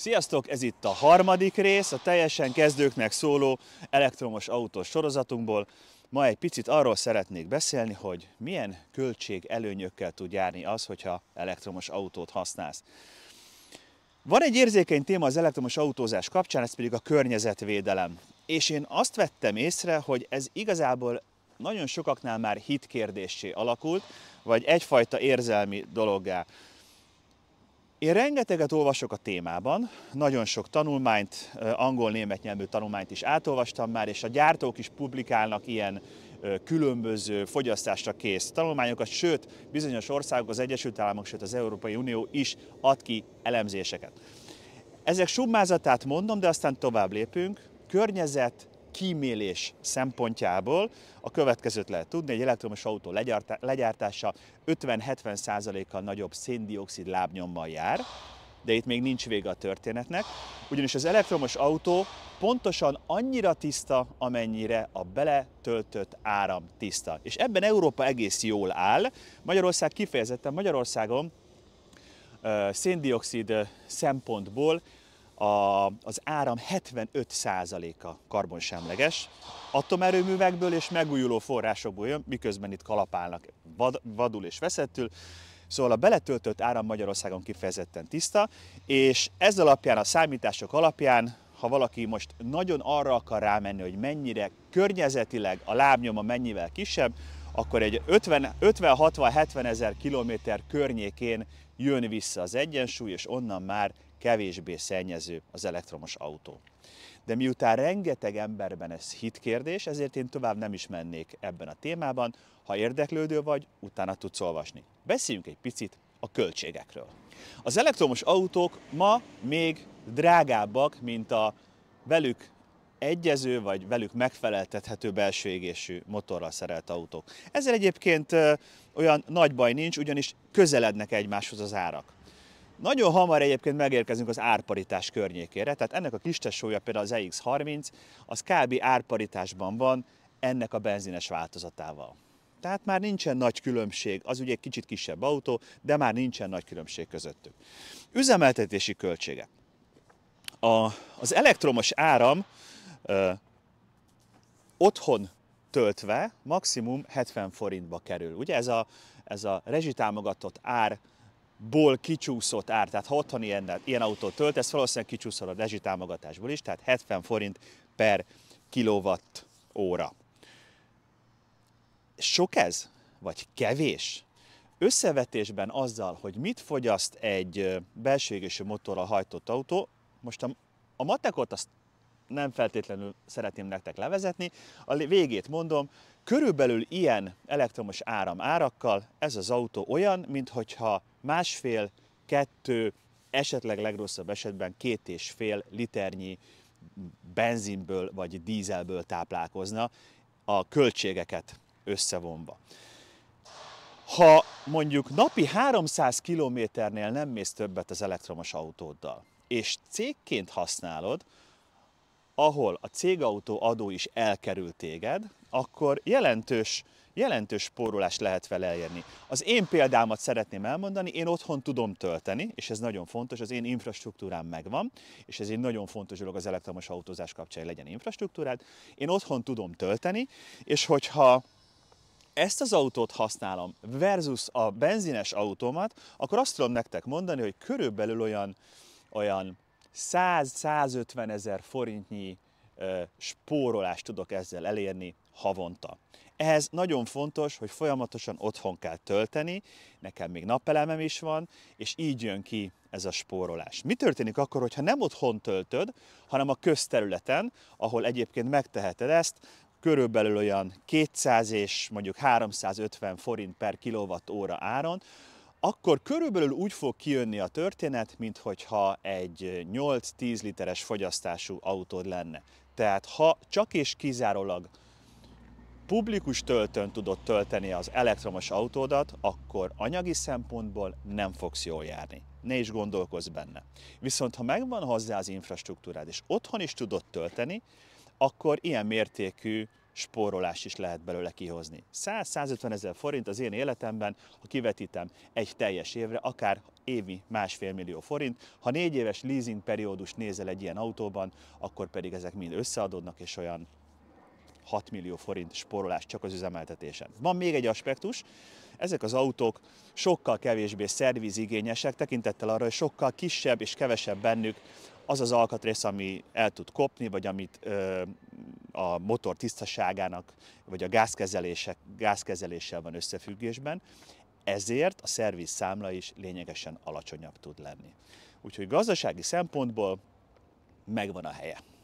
Sziasztok, ez itt a harmadik rész a teljesen kezdőknek szóló elektromos autós sorozatunkból. Ma egy picit arról szeretnék beszélni, hogy milyen költség előnyökkel tud járni az, hogyha elektromos autót használsz. Van egy érzékeny téma az elektromos autózás kapcsán, ez pedig a környezetvédelem. És én azt vettem észre, hogy ez igazából nagyon sokaknál már hitkérdéssé alakult, vagy egyfajta érzelmi dologgá. Én rengeteget olvasok a témában, nagyon sok tanulmányt, eh, angol-német nyelvű tanulmányt is átolvastam már, és a gyártók is publikálnak ilyen eh, különböző fogyasztásra kész tanulmányokat, sőt, bizonyos országok, az Egyesült Államok, sőt az Európai Unió is ad ki elemzéseket. Ezek summázatát mondom, de aztán tovább lépünk. Környezet, kímélés szempontjából a következőt lehet tudni, egy elektromos autó legyártása 50-70%-kal nagyobb széndiokszid lábnyommal jár, de itt még nincs vége a történetnek, ugyanis az elektromos autó pontosan annyira tiszta, amennyire a beletöltött áram tiszta. És ebben Európa egész jól áll. Magyarország kifejezetten Magyarországon széndiokszid szempontból a, az áram 75%-a karbonsemleges, atomerőművekből és megújuló forrásokból jön, miközben itt kalapálnak vad, vadul és veszettül. Szóval a beletöltött áram Magyarországon kifejezetten tiszta, és ez alapján, a számítások alapján, ha valaki most nagyon arra akar rámenni, hogy mennyire környezetileg a lábnyoma mennyivel kisebb, akkor egy 50-60-70 ezer kilométer környékén jön vissza az egyensúly, és onnan már kevésbé szennyező az elektromos autó. De miután rengeteg emberben ez hitkérdés, ezért én tovább nem is mennék ebben a témában. Ha érdeklődő vagy, utána tudsz olvasni. Beszéljünk egy picit a költségekről. Az elektromos autók ma még drágábbak, mint a velük egyező vagy velük megfeleltethető belső égésű motorral szerelt autók. Ezzel egyébként olyan nagy baj nincs, ugyanis közelednek egymáshoz az árak. Nagyon hamar egyébként megérkezünk az árparitás környékére, tehát ennek a kis tesója például az EX30, az kb. árparitásban van ennek a benzines változatával. Tehát már nincsen nagy különbség, az ugye egy kicsit kisebb autó, de már nincsen nagy különbség közöttük. Üzemeltetési költsége. A, az elektromos áram ö, otthon töltve maximum 70 forintba kerül. Ugye ez a, ez a rezsitámogatott ár ból kicsúszott ár, tehát ha otthon ilyen, ilyen autót töltesz, valószínűleg kicsúszol a rezsitámogatásból is, tehát 70 forint per kilowatt óra. Sok ez? Vagy kevés? Összevetésben azzal, hogy mit fogyaszt egy belső égésű motorral hajtott autó, most a, a matekot azt nem feltétlenül szeretném nektek levezetni. A végét mondom, körülbelül ilyen elektromos áram árakkal ez az autó olyan, mintha másfél, kettő, esetleg legrosszabb esetben két és fél liternyi benzinből vagy dízelből táplálkozna a költségeket összevonva. Ha mondjuk napi 300 kilométernél nem mész többet az elektromos autóddal, és cégként használod, ahol a cégautó adó is elkerül téged, akkor jelentős, jelentős spórolást lehet vele elérni. Az én példámat szeretném elmondani, én otthon tudom tölteni, és ez nagyon fontos, az én infrastruktúrám megvan, és ez egy nagyon fontos dolog az elektromos autózás kapcsán, legyen infrastruktúrád. Én otthon tudom tölteni, és hogyha ezt az autót használom versus a benzines autómat, akkor azt tudom nektek mondani, hogy körülbelül olyan, olyan 100-150 ezer forintnyi spórolást tudok ezzel elérni havonta. Ehhez nagyon fontos, hogy folyamatosan otthon kell tölteni, nekem még napelemem is van, és így jön ki ez a spórolás. Mi történik akkor, hogyha nem otthon töltöd, hanem a közterületen, ahol egyébként megteheted ezt, körülbelül olyan 200 és mondjuk 350 forint per óra áron, akkor körülbelül úgy fog kijönni a történet, mintha egy 8-10 literes fogyasztású autód lenne. Tehát ha csak és kizárólag publikus töltőn tudod tölteni az elektromos autódat, akkor anyagi szempontból nem fogsz jól járni. Ne is gondolkozz benne. Viszont ha megvan hozzá az infrastruktúrád, és otthon is tudod tölteni, akkor ilyen mértékű spórolás is lehet belőle kihozni. 100-150 ezer forint az én életemben, ha kivetítem egy teljes évre, akár évi másfél millió forint. Ha négy éves leasing periódust nézel egy ilyen autóban, akkor pedig ezek mind összeadódnak, és olyan 6 millió forint spórolás csak az üzemeltetésen. Van még egy aspektus, ezek az autók sokkal kevésbé szervizigényesek, tekintettel arra, hogy sokkal kisebb és kevesebb bennük az az alkatrész, ami el tud kopni, vagy amit ö, a motor tisztaságának, vagy a gázkezelések, gázkezeléssel van összefüggésben, ezért a szerviz számla is lényegesen alacsonyabb tud lenni. Úgyhogy gazdasági szempontból megvan a helye.